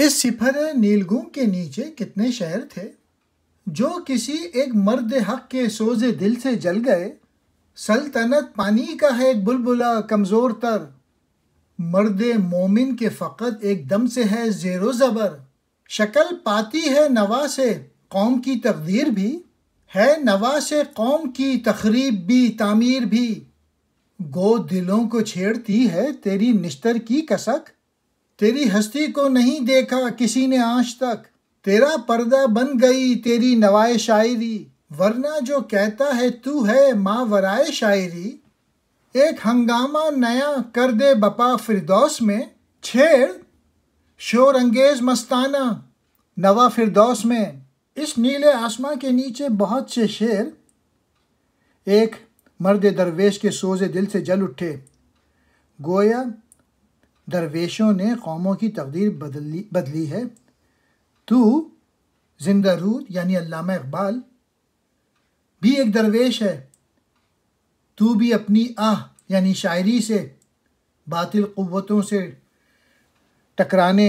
इस सिफर नीलगुम के नीचे कितने शहर थे जो किसी एक मर्द हक के सोजे दिल से जल गए सल्तनत पानी का है एक बुलबुला कमज़ोर तर मर्द मोमिन के फ़कत एक दम से है ज़ेरो ज़बर शक्ल पाती है नवा से कौम की तकदीर भी है नवा से कौम की तकरीब भी तामीर भी गो दिलों को छेड़ती है तेरी निश्तर की कसक तेरी हस्ती को नहीं देखा किसी ने आज तक तेरा पर्दा बन गई तेरी नवाए शायरी वरना जो कहता है तू है माँ वराए शायरी एक हंगामा नया कर दे बपा फिरदौस में छेड़ शोर अंगेज मस्ताना नवा फिरदौस में इस नीले आसमां के नीचे बहुत से शेर एक मर्द दरवेश के सोजे दिल से जल उठे गोया दरवेशों ने कौमों की तकदीर बदली बदली है तो जिंदा रूद यानी अल्लामा इकबाल भी एक दरवेश है तू भी अपनी आह यानी शायरी से बातिल क़वतों से टकराने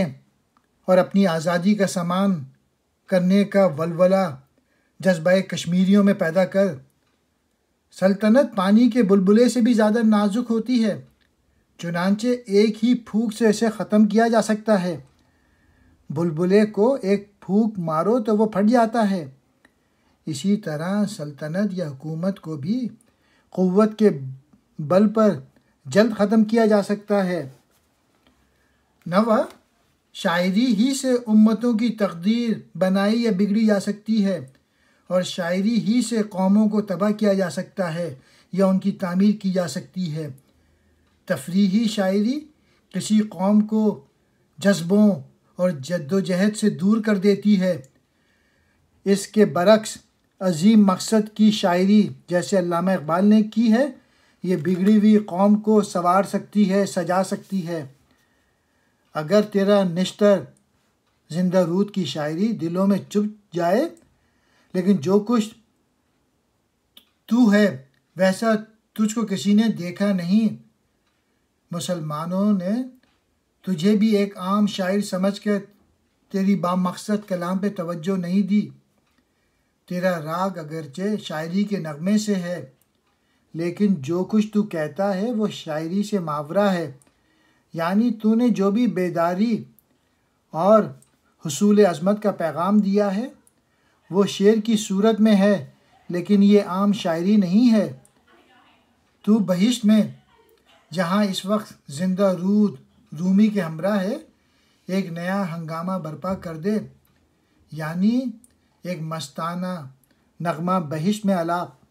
और अपनी आज़ादी का सामान करने का वलवला जज्बा कश्मीरियों में पैदा कर सल्तनत पानी के बुलबुले से भी ज़्यादा नाजुक होती है चुनानचे एक ही फूक से इसे ख़त्म किया जा सकता है बुलबुले को एक फूक मारो तो वो फट जाता है इसी तरह सल्तनत या हुकूमत को भी क़वत के बल पर जल्द ख़त्म किया जा सकता है नवा शायरी ही से उम्मतों की तकदीर बनाई या बिगड़ी जा सकती है और शायरी ही से कौमों को तबाह किया जा सकता है या उनकी तामीर की जा सकती है तफरी शायरी किसी कौम को जज्बों और जद्दोजहद से दूर कर देती है इसके बरक्स अजीम मकसद की शायरी जैसे अलामा इकबाल ने की है ये बिगड़ी हुई कौम को संवार सकती है सजा सकती है अगर तेरा निश्तर जिंदा रूद की शायरी दिलों में चुप जाए लेकिन जो कुछ तू है वैसा तुझको किसी ने देखा नहीं मुसलमानों ने तुझे भी एक आम शायर समझ कर तेरी बामकसद कलाम पे तवज्जो नहीं दी तेरा राग अगरचे शायरी के नगमे से है लेकिन जो कुछ तू कहता है वो शायरी से मावरा है यानी तूने जो भी बेदारी और हसूल अजमत का पैगाम दिया है वो शेर की सूरत में है लेकिन ये आम शायरी नहीं है तू बहिश्त में जहाँ इस वक्त जिंदा रूद रूमी के हमरा है एक नया हंगामा बर्पा कर दे यानी एक मस्ताना नगमा बहिश में अलाप